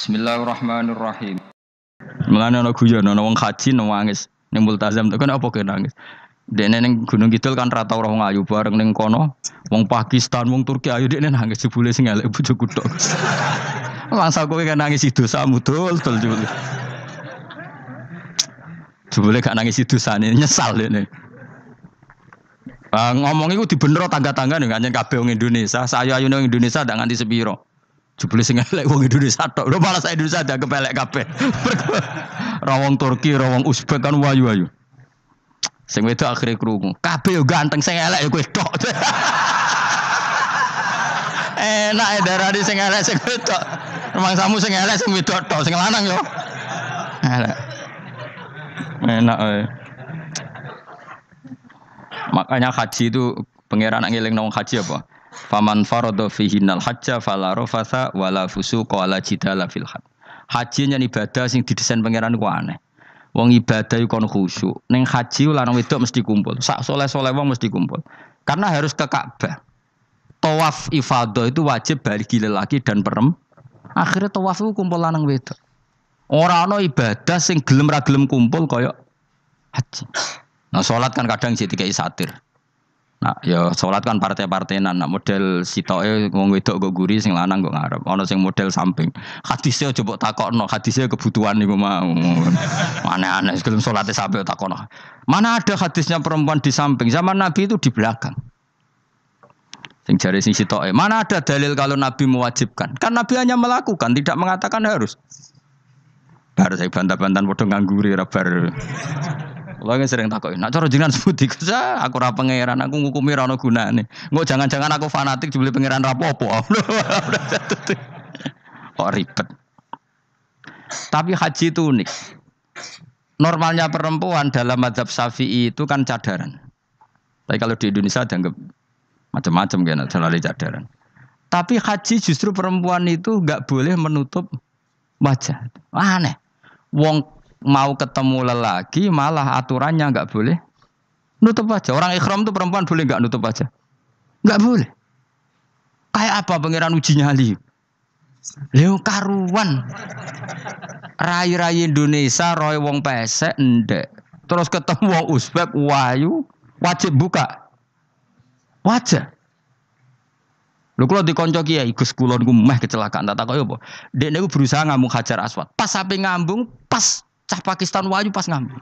Bismillahirrahmanirrahim. Mulane ana guyon ana wong haji nangis ning Multazam to kan apa ke nangis. Dene ning Gunung Kidul kan rata tau roh ayu bareng ning kono wong Pakistan wong Turki ayu dene nangis jebule sing elek bojoku tok. Langsung kowe kan nangis itu samu dol dul jebule. Jebule gak nangis itu sane nyesal dekne. Uh, ngomong itu dibenero tangga-tangga nih kan kabeh wong Indonesia, saya ayu ayune Indonesia ndak nganti sepiro. Jebule sing elek wong Indonesia tok. Lho malah saya Indonesia ada kepelek kabeh. Rawong Turki, rawong Uzbek kan wayu-wayu. Sing wedok akhirnya krungu. Kabeh yo ganteng sing elek yo kowe tok. Enak ya darah di sing elek sing wedok. Rumah samu sing elek sing wedok tok, sing lanang yo. Elek. Enak ae. Makanya haji itu pangeran ngeling nang haji apa? Faman farada fihinnal hajja fala rafatha wala fusuqa wala jidala fil filhat Haji nyen ibadah sing didesain pangeran ku aneh. Wong ibadah kon khusyuk. Ning haji lanang wedok mesti kumpul. Sak soleh-soleh wong mesti kumpul. Karena harus ke Ka'bah. Tawaf ifadah itu wajib bagi lelaki dan perem Akhirnya tawaf itu kumpul lanang wedok. orang no ibadah sing gelem ra gelem kumpul koyok haji. Nah sholat kan kadang jadi kayak satir. Nah, ya sholat kan partai-partainan. Nah, model sitoke ngomong wedok gue gurih, sing lanang gue ngarep. Ana sing model samping. Hadise coba mbok takokno, hadise kebutuhan gue mau. Aneh-aneh sebelum salate sampe takokno. Mana ada hadisnya perempuan di samping? Zaman Nabi itu di belakang. Sing jari sing sitoke. Mana ada dalil kalau Nabi mewajibkan? Kan Nabi hanya melakukan, tidak mengatakan harus. Harus saya bantah bantah bodoh ngangguri kalau yang sering takut, nak cara jinan sebuti kerja, aku ra pangeran, aku ngukumi rano guna nih. Nggak jangan-jangan aku fanatik dibeli pangeran rapopo. Kok oh, ribet. Tapi haji itu unik. Normalnya perempuan dalam madhab syafi'i itu kan cadaran. Tapi kalau di Indonesia dianggap macam-macam kan selalu cadaran. Tapi haji justru perempuan itu nggak boleh menutup wajah. Aneh. Wong mau ketemu lelaki malah aturannya nggak boleh nutup aja. Orang ikhram tuh perempuan boleh nggak nutup aja? Nggak boleh. Kayak apa pangeran uji nyali? Leo karuan. Rai-rai Indonesia, roy wong pesek, ndek. Terus ketemu wong Uzbek, wayu, wajib buka. Lu lu kalau dikonco kiai ikus kulon gue meh kecelakaan tak tahu ya apa. Dek niku berusaha ngambung Hajar aswat. Pas sampai ngambung pas cah Pakistan wayu pas ngambil.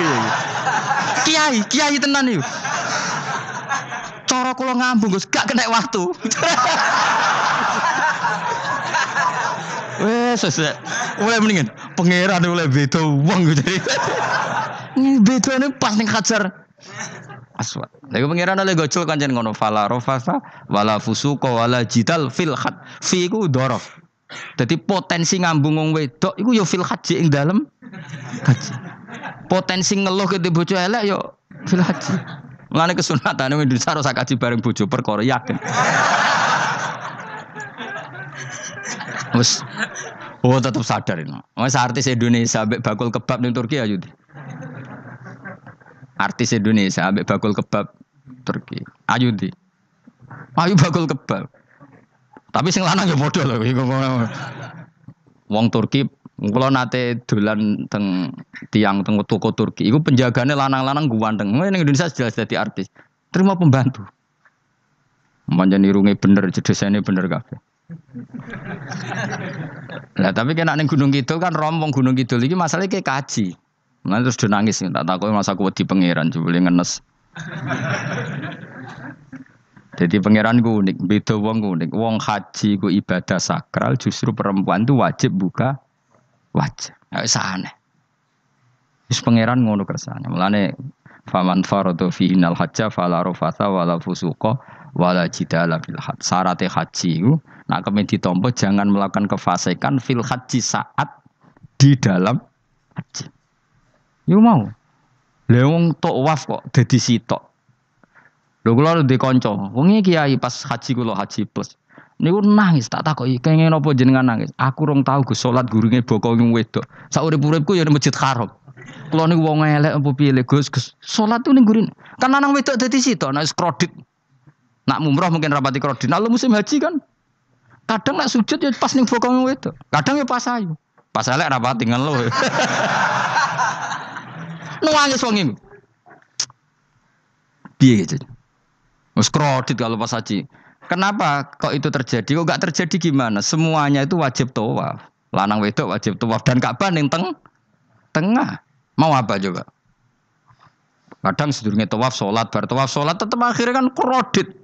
Iya, iya. kiai, kiai tenan itu. Coro kula ngambung Gus, gak kena waktu. Wes, sesuai. Mulai mendingan pangeran mulai beda uang gitu. Ini beda ini pas nih kacer. Aswat. Lagi pangeran oleh gocul jangan ngono fala rofasa wala fusuko wala jital Fi dorof. Jadi potensi ngambung wong wedok iku yo ya fil haji ing dalem haji. Potensi ngeluh ke bojo elek yo ya fil haji. Mulane kesunatane wong Indonesia rasa kaji bareng bojo perkara yakin. Wes Oh tetap sadar ini. Wes artis Indonesia ambek bakul kebab di Turki ayo. Artis Indonesia ambek bakul kebab Turki. Ayo di. Ayo bakul kebab. Tapi sing lanang ya bodoh loh. Wong Turki kalau nate dolan teng tiang teng toko Turki, itu penjagane lanang-lanang guanteng. Ini Indonesia jelas jadi artis. Terima pembantu. Manjani nirungi bener, ini bener kabeh. Lah tapi kena ning Gunung Kidul kan rombong Gunung Kidul iki masalahnya kayak kaji. Nanti terus dia nangis tak takut masa aku di pangeran jebule ngenes. Jadi pangeran ku unik, beda wong ku unik. Wong haji ku ibadah sakral, justru perempuan tuh wajib buka wajib. Nah, aneh. Terus pangeran ngono kersane. Mulane faman farodo fi inal hajja fala rufatha wala fusuqa wala jidala fil had. haji ku nak kemudian ditompo jangan melakukan kefasikan fil haji saat di dalam haji. Yuk mau. Lewong tok waf kok dedisi tok. Lho kula di kanca, wingi kiai pas haji kula haji plus. Niku nangis tak iki kenging apa jenengan nangis. Aku rong tau ge salat gurunge boko wong wedok. Sak urip-uripku ya masjid haram. Kula niku wong elek apa piye Gus Gus. Salat ning gurin. Kan nang wedok dadi sitok nek kredit. Nak umroh mungkin rapati kredit. Nak musim haji kan kadang nak sujud ya pas ning boko wong wedok. Kadang ya pas ayu. Pas elek rapati ngen lo. Nangis wong iki. Piye gitu. Skrodit kalau pas haji. Kenapa kok itu terjadi? Kok gak terjadi gimana? Semuanya itu wajib tawaf. Lanang wedok wajib tawaf dan Ka'bah ning teng tengah. Mau apa juga. Kadang sedurunge tawaf salat, bar tawaf salat tetap akhirnya kan kredit.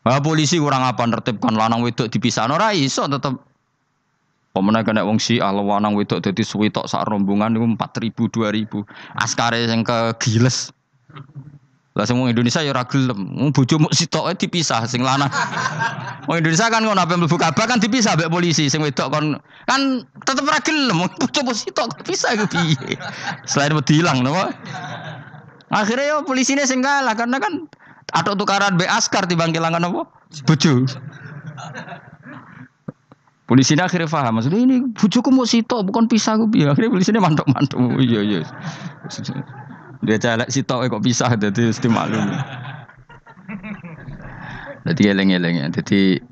Nah, polisi kurang apa nertibkan lanang wedok dipisah ora iso tetep Pemenang kena wong si ala lanang wedok jadi suwito suwi tok itu rombongan ribu dua ribu Askare yang kegiles. Lah semua Indonesia ya ragil, bujuk mau sitok eh dipisah sing lanang. Wong Indonesia kan ngono apa mlebu kabah kan dipisah mbek polisi sing wedok kon kan tetep mau gelem. mau sitok kok pisah iku piye? Selain wedi ilang napa? Akhirnya ya polisinya sing kalah karena kan atau tukaran be askar timbang kelangan apa? Bojo. Polisinya akhirnya faham, maksudnya ini bujuku mau sitok bukan pisah gue akhirnya polisinya mantuk mantuk iya iya dia celek tau kok pisah jadi mesti Jadi eleng eleng ya. jadi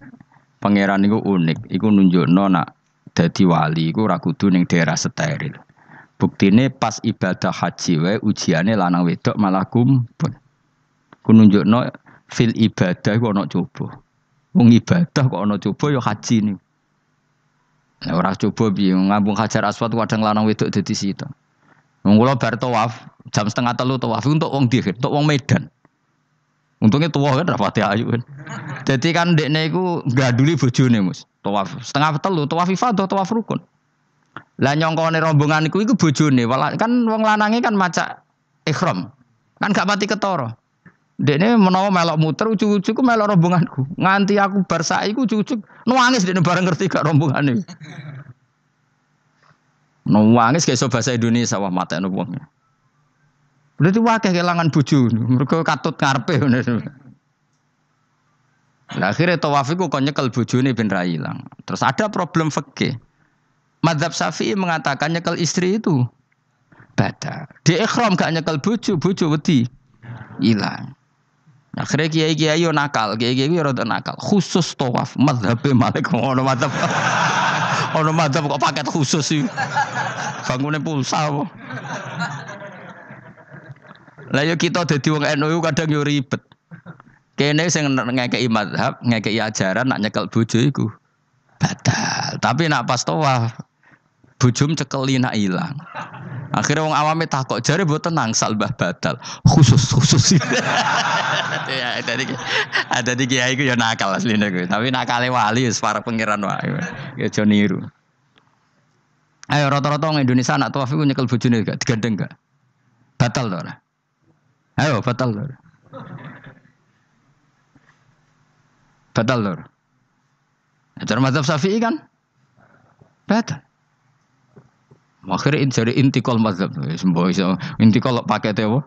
pangeran itu unik, iku nunjuk nona jadi wali iku ragu tuh neng daerah steril. ini pas ibadah haji wae ujiannya lanang wedok malah kumpul. Ku nunjukno fil ibadah gua ono coba. Wong ibadah kok ono coba yo ya haji nih, Nah, ora coba piye ngambung Hajar Aswad wadang lanang wedok jadi situ. Mengkulo bar tawaf jam setengah telu tawaf untuk wong dihir, untuk wong Medan. Untungnya tua kan rapati ayu kan. Jadi kan dekne iku gaduli bojone Mus. Tawaf setengah telu tawaf ifadah tawaf rukun. Lah nyongkone rombongan niku iku bojone kan wong lanange kan maca ihram. Kan gak pati ketara. Dekne menawa melok muter ucu-ucuku melok rombonganku. Nganti aku bersaiku saiki ucu nuangis nangis dekne bareng ngerti gak rombongane. Nuwangis nah, kayak so bahasa Indonesia wah mata wong. Berarti wakai kehilangan buju, mereka katut karpe. Nah, akhirnya tawaf itu kok nyekel bojone ini ra hilang. Terus ada problem fakih. Madzhab Syafi'i mengatakan nyekel istri itu batal. Di ikhram gak nyekel bojo, bojo beti hilang Nah, akhirnya kiai-kiai yo nakal, kiai-kiai yo rada nakal. Khusus tawaf madzhab Malik ngono madzhab. Ono madhab kok paket khusus sih. Bangunnya pulsa apa. Lah yo kita dadi wong NU kadang yo ribet. Kene sing ngekeki madhab, ngekeki ajaran nak nyekel bojo iku batal. Tapi nak pas tawaf bojo cekeli nak ilang. Akhirnya wong awame takok jare mboten nangsal Mbah Badal. Khusus khusus. ya tadi ada di kiai ku ya nakal asli ku. Tapi nakale wali wis para pangeran wae. Ya niru. Ayo rata-rata orang Indonesia anak tuaf itu nyekel bojone gak digandeng gak? Batal to ora? Ayo batal to. Batal to. Acara mazhab Syafi'i kan? Batal. Akhirnya jadi intikal mazhab. Semboh iso intikal pakai tewo.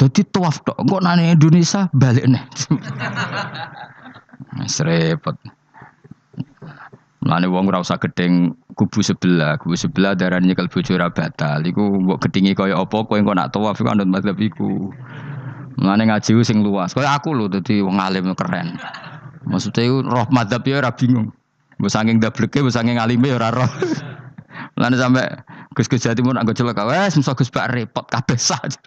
Jadi tuaf tok. Kok nane Indonesia balik nih. Serepot. nane wong rasa keting gedeng kubu sebelah, kubu sebelah darah nyekel bojo ora batal. Iku mbok gedingi kaya apa yang kau nak tuaf Kau anut mazhab iku. Mulane ngaji sing luas. Kaya aku lu Jadi wong alim keren. Maksudnya itu roh mazhab ya ora bingung. Mbok saking ndableke, mbok saking ora roh. Mulane sampe Gus Gus Jawa Timur anggo celok wes musa Gus Pak repot kabeh saja.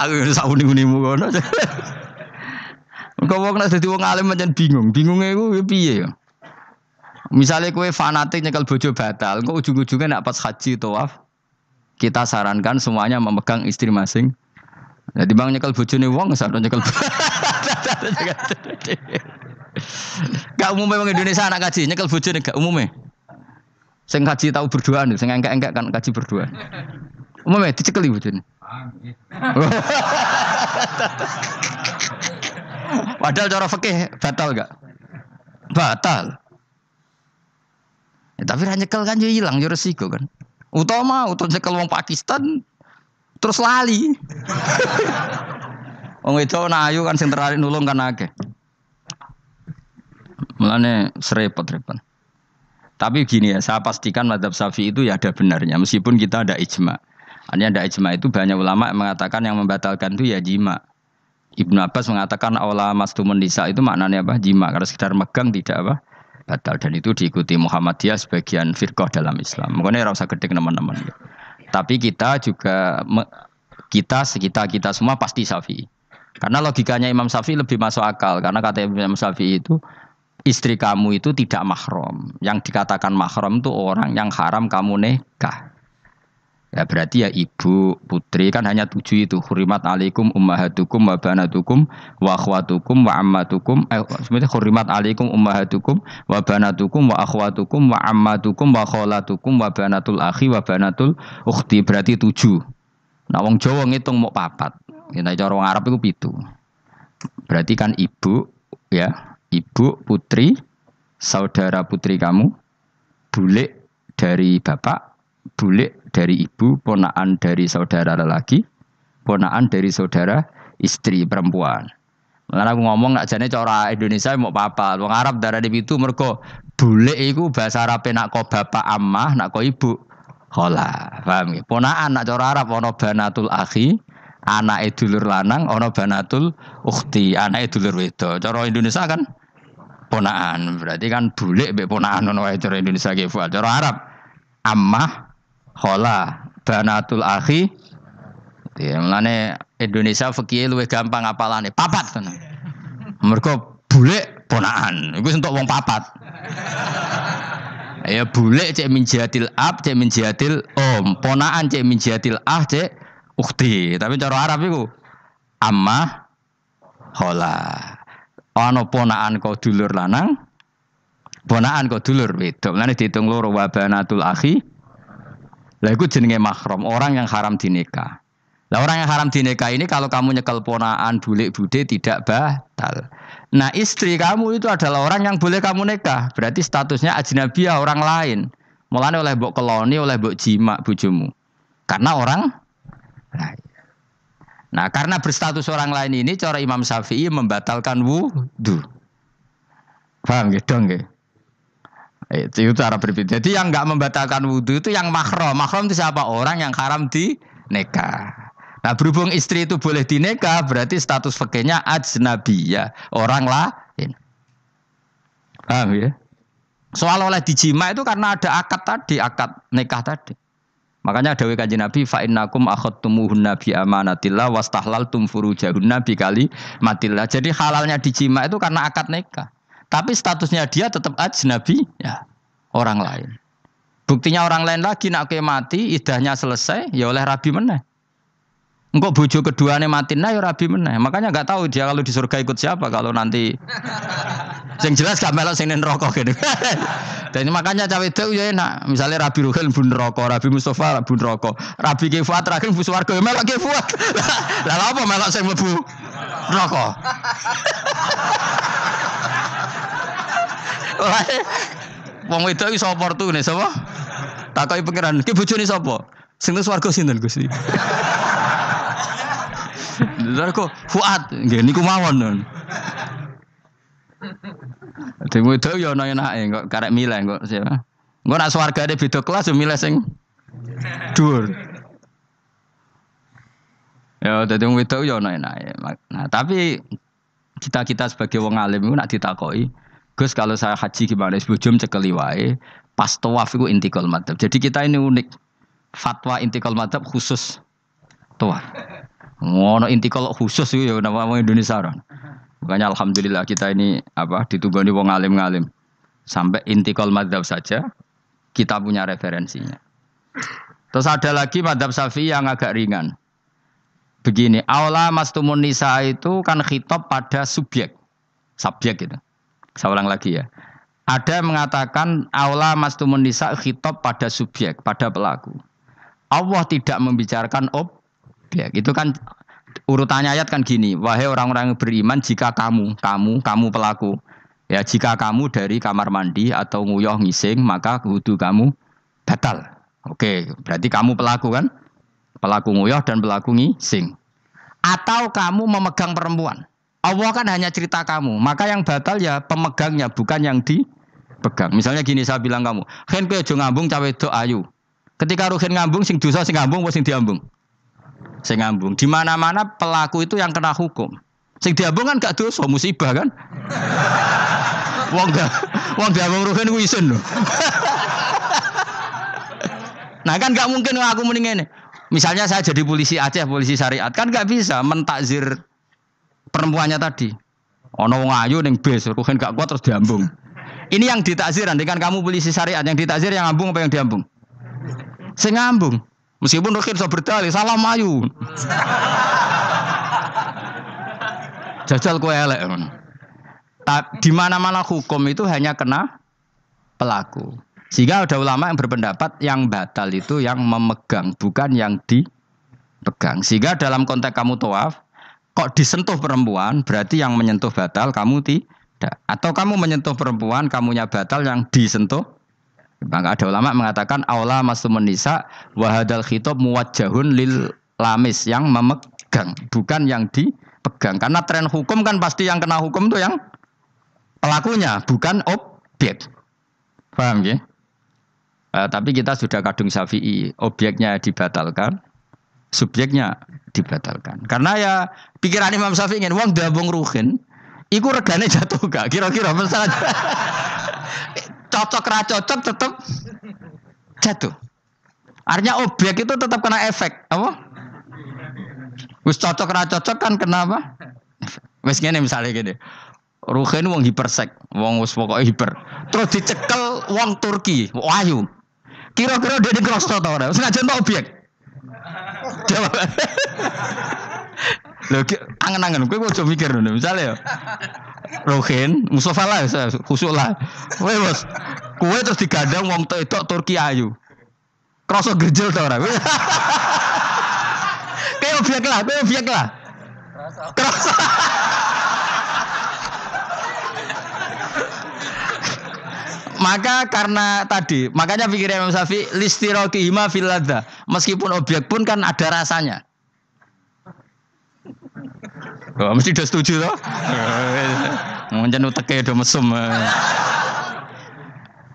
Aku wis sauni unimu kono. Kau mau nek dadi wong alim macam bingung. bingungnya gue ya piye ya? Misalnya kue fanatik nyekel bojo batal, engko ujung-ujungnya nak pas haji toaf. kita sarankan semuanya memegang istri masing. Jadi bang nyekel nih wong satu nyekel. Gak umumnya wong Indonesia anak haji nyekel nih gak umumnya. Sing kaji tahu berdua nih, sing engkek-engkek kan kaji berdua. Umumnya dicekeli bojone. Padahal cara fakih batal gak? Batal. Ya, tapi hanya kel kan jadi hilang, jadi resiko kan. Utama untuk nyekel wong Pakistan terus lali. wong itu ayu kan sing terakhir nulung kan akeh. Mulane serepet-repet. Tapi gini ya, saya pastikan madhab syafi'i itu ya ada benarnya, meskipun kita ada ijma. Hanya ada ijma itu banyak ulama yang mengatakan yang membatalkan itu ya jima. Ibnu Abbas mengatakan mas tu nisa itu maknanya apa? Jima, karena sekedar megang tidak apa? Batal dan itu diikuti Muhammadiyah sebagian firqah dalam Islam. Makanya rasa gede teman-teman. Tapi kita juga kita sekitar kita semua pasti syafi'i. Karena logikanya Imam Syafi'i lebih masuk akal karena kata Imam Syafi'i itu istri kamu itu tidak mahram. Yang dikatakan mahram itu orang yang haram kamu nikah. Ya berarti ya ibu, putri kan hanya tujuh itu. Hurimat alaikum ummahatukum wa banatukum wa akhwatukum wa ammatukum. Eh, sebenarnya hurimat alaikum ummahatukum wa banatukum wa akhwatukum wa ammatukum wa kholatukum wa banatul akhi wa banatul ukhti. Berarti tujuh. Nah wong Jawa ngitung mau papat. Ya nah, cara wong Arab itu pitu. Berarti kan ibu ya ibu putri, saudara putri kamu, bule dari bapak, bule dari ibu, ponaan dari saudara lelaki, ponaan dari saudara istri perempuan. Karena aku ngomong nak jadi cara Indonesia mau papa. Wong Arab di situ merkoh, bule itu bahasa Arab nak kau bapak amah, nak kau ibu hola, Paham Ponaan nak cara Arab ono banatul akhi, anak itu lanang ono banatul anak itu lur wedo. Cara Indonesia kan ponaan. Berarti kan bule be ponaan ono wae cara Indonesia ki cara Arab. Ammah hola banatul akhi. Ya mlane Indonesia fakir lu gampang apalane papat tenan. Mergo bule ponaan. Iku untuk wong papat. Ya bule cek minjatil ab, cek minjatil om, ponaan cek minjatil ah, cek ukti. Tapi cara Arab iku amma hola ana ponaan kok dulur lanang ponaan kok dulur wedok lane diitung loro wa banatul akhi lah iku jenenge mahram orang yang haram dinikah lah orang yang haram dinikah ini kalau kamu nyekel ponaan bulik bude tidak batal nah istri kamu itu adalah orang yang boleh kamu nikah berarti statusnya ajnabiah orang lain mulane oleh mbok keloni oleh mbok jima bojomu karena orang lain Nah, karena berstatus orang lain ini cara Imam Syafi'i membatalkan wudhu. Paham gitu dong gitu. Itu, itu cara berbeda. Jadi yang nggak membatalkan wudhu itu yang makro. Makro itu siapa? Orang yang haram di neka. Nah berhubung istri itu boleh neka berarti status fakirnya ajnabi ya orang lain. Paham ya? Soal oleh dijima itu karena ada akad tadi, akad nikah tadi. Makanya ada kaji Nabi fa'innakum innakum nabi amanatillah tumfuru jahun nabi kali matillah. Jadi halalnya dijima itu karena akad nikah. Tapi statusnya dia tetap nabi ya orang lain. Buktinya orang lain lagi nak mati idahnya selesai ya oleh rabi meneh. Engkau bojo nih mati nah ya rabi meneh. Makanya enggak tahu dia kalau di surga ikut siapa kalau nanti. sing jelas gak melok sing rokok gitu. Dan makanya cawe itu ya enak. Misalnya Rabi Ruhel bun rokok, Rabi Mustafa bun rokok, Rabi Kifuat terakhir bu swarga ya melok Ki Lah apa melok sing mlebu wah, Wong wedok iso oportune sapa? Takoki pangeran, ki bojone sapa? Sing terus suwargo sinten Gusti? Dari kok Fuad, nggih niku mawon. Dadi itu yo ya ana enake kok karek milih kok siapa. Engko nak deh video kelas yo ya milih sing dur. Ya jadi wong wedo yo ya ana enake. Nah, tapi kita-kita sebagai wong alim itu nak ditakoi, Gus kalau saya haji gimana? Sebujum cekeli wae, pas tawaf itu intikal madhab. Jadi kita ini unik. Fatwa intikal madhab khusus tawaf. Ngono intikal khusus ya nama mau Indonesia kan. Makanya alhamdulillah kita ini apa ditugani wong alim ngalim Sampai intikal madzhab saja kita punya referensinya. Terus ada lagi madzhab Syafi'i yang agak ringan. Begini, aula mastumun nisa itu kan khitab pada subjek. Subjek gitu. Saya ulang lagi ya. Ada yang mengatakan aula mastumun nisa khitab pada subjek, pada pelaku. Allah tidak membicarakan ob, Ya, Itu kan urutannya ayat kan gini, wahai orang-orang yang beriman jika kamu, kamu, kamu pelaku. Ya, jika kamu dari kamar mandi atau nguyoh ngising, maka wudhu kamu batal. Oke, berarti kamu pelaku kan? Pelaku nguyoh dan pelaku ngising. Atau kamu memegang perempuan. Allah kan hanya cerita kamu, maka yang batal ya pemegangnya, bukan yang dipegang. Misalnya gini saya bilang kamu, "Hen kowe ngambung cawe do ayu." Ketika ruhin ngambung sing dosa sing ngambung apa sing diambung? Sing ambung. Di mana-mana pelaku itu yang kena hukum. Sing diambung kan gak dosa, musibah kan? wong gak wong diambung rugen ku isin lho. nah kan gak mungkin aku mending ngene. Misalnya saya jadi polisi Aceh, polisi syariat, kan gak bisa mentakzir perempuannya tadi. Ono wong ayu ning bis, rugen gak kuat terus diambung. Ini yang ditakzir, nanti kan kamu polisi syariat, yang ditakzir yang ambung apa yang diambung? Sing ambung. Meskipun Rukin bisa berdalih, salam mayu. Jajal kue elek. Di mana-mana hukum itu hanya kena pelaku. Sehingga ada ulama yang berpendapat yang batal itu yang memegang, bukan yang dipegang. Sehingga dalam konteks kamu toaf, kok disentuh perempuan, berarti yang menyentuh batal, kamu tidak. Atau kamu menyentuh perempuan, kamunya batal, yang disentuh maka ada ulama mengatakan aula masumenisa wahadal khitab muwajjahun lil lamis yang memegang, bukan yang dipegang. Karena tren hukum kan pasti yang kena hukum itu yang pelakunya, bukan objek. Paham ya? Uh, tapi kita sudah kadung syafi'i, objeknya dibatalkan, subjeknya dibatalkan. Karena ya pikiran Imam Syafi'i ingin uang dabung ruhin, iku regane jatuh gak? Kira-kira masalah. cocok ra cocok tetap jatuh. Artinya objek itu tetap kena efek, apa? Wis cocok ra cocok kan kenapa? Wis ngene misalnya gini. Ruhen wong hipersek, wong wis pokoke hiper. Terus dicekel wong Turki, wayu. Kira-kira dia di cross to ora? Sengaja objek. Jawab. Lho angen-angen kowe ojo mikir ngono. Misale ya. Rohin, Mustafa lah, ya, khusyuk lah. Kowe bos, kowe terus digandeng wong tok Turki ayu. Kroso gerjel ta ora? Kayak obyek lah, kayak obyek lah. Kroso. maka karena tadi makanya pikirnya Imam Syafi'i listiroki hima filada meskipun objek pun kan ada rasanya Oh, mesti udah setuju toh? Mungkin uteke udah mesum. Eh.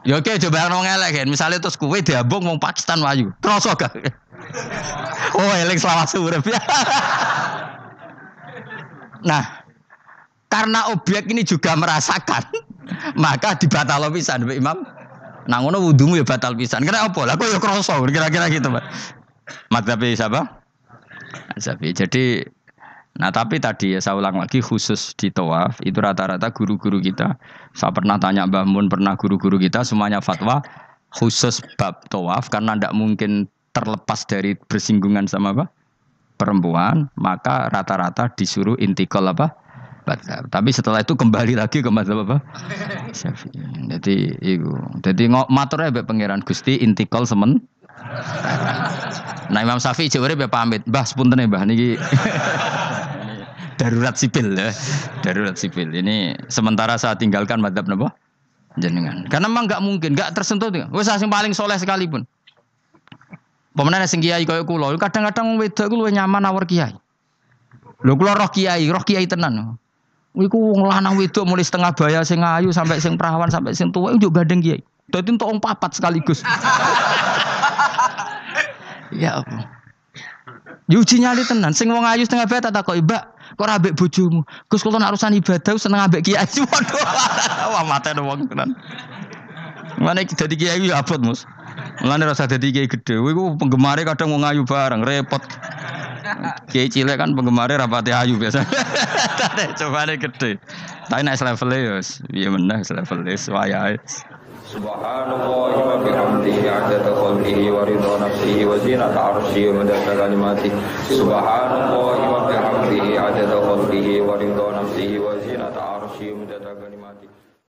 Ya oke coba nong elek kan. Misalnya terus kue diabung mau Pakistan wayu. terus gak? Oh eling selawas urip. nah, karena obyek ini juga merasakan, maka dibatal pisan Imam. Nah ngono wudhumu ya batal pisan. Kira apa? Lah kok ya kira-kira gitu, Pak. tapi siapa? Madzhab. Jadi Nah tapi tadi ya saya ulang lagi khusus di Tawaf itu rata-rata guru-guru kita. Saya pernah tanya Mbah Mun, pernah guru-guru kita semuanya fatwa khusus bab Tawaf karena tidak mungkin terlepas dari bersinggungan sama apa? perempuan, maka rata-rata disuruh intikal apa? Tapi setelah itu kembali lagi ke mazhab apa? Jadi itu. Jadi ngok matur ya pangeran Gusti intikal semen. Nah Imam Syafi'i jawabnya be pamit, "Mbah, sebentar ya, Mbah niki." darurat sipil ya. Darurat sipil. Ini sementara saya tinggalkan madhab jangan Jenengan. Karena memang nggak mungkin, nggak tersentuh. Wes saking paling soleh sekalipun. Pemenang sing kiai kaya kulo, kadang-kadang wedok ku gue nyaman awur kiai. Lho kulo roh kiai, roh kiai tenan. Iku wong lanang wedok mulai setengah bayar sing ayu sampai sing perawan sampai sing tua itu gandeng kiai. Dadi itu wong papat sekaligus. ya apa? Yuji nyali tenan, sing wong ayu setengah baya tak takoki, Mbak, Kok rabe ambek bojomu. Gus kalau narusan urusan ibadah seneng ambek kiai padha. Wah matene wong tenan. Mana dadi kiai apa Mus. mana rasa dadi kiai gede. Iku penggemare kadang mau ngayu bareng, repot. Kiai cilik kan penggemarnya rapati ayu biasa. Coba nih gede. Tapi naik level ya, iya benar level ya, Subhanallah wa bihamdihi adada khalqihi wa rida nafsihi wa zinata arshihi wa madada kalimati Subhanallah wa bihamdihi adada khalqihi wa rida nafsihi wa zinata